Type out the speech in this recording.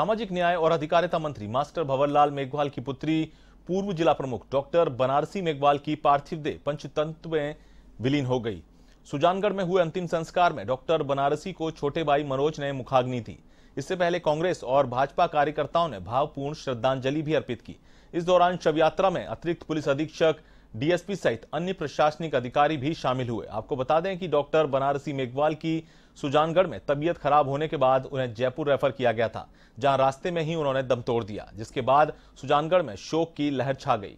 सामाजिक न्याय और अधिकारिता मंत्री मास्टर भवरलाल मेघवाल की पुत्री पूर्व जिला प्रमुख डॉक्टर बनारसी मेघवाल की पार्थिव देह पंचतंत्र में विलीन हो गई सुजानगढ़ में हुए अंतिम संस्कार में डॉक्टर बनारसी को छोटे भाई मनोज ने मुखाग्नि दी इससे पहले कांग्रेस और भाजपा कार्यकर्ताओं ने भावपूर्ण श्रद्धांजलि भी अर्पित की इस दौरान शव यात्रा में अतिरिक्त पुलिस अधीक्षक डीएसपी सहित अन्य प्रशासनिक अधिकारी भी शामिल हुए आपको बता दें कि डॉक्टर बनारसी मेघवाल की सुजानगढ़ में तबीयत खराब होने के बाद उन्हें जयपुर रेफर किया गया था जहां रास्ते में ही उन्होंने दम तोड़ दिया जिसके बाद सुजानगढ़ में शोक की लहर छा गई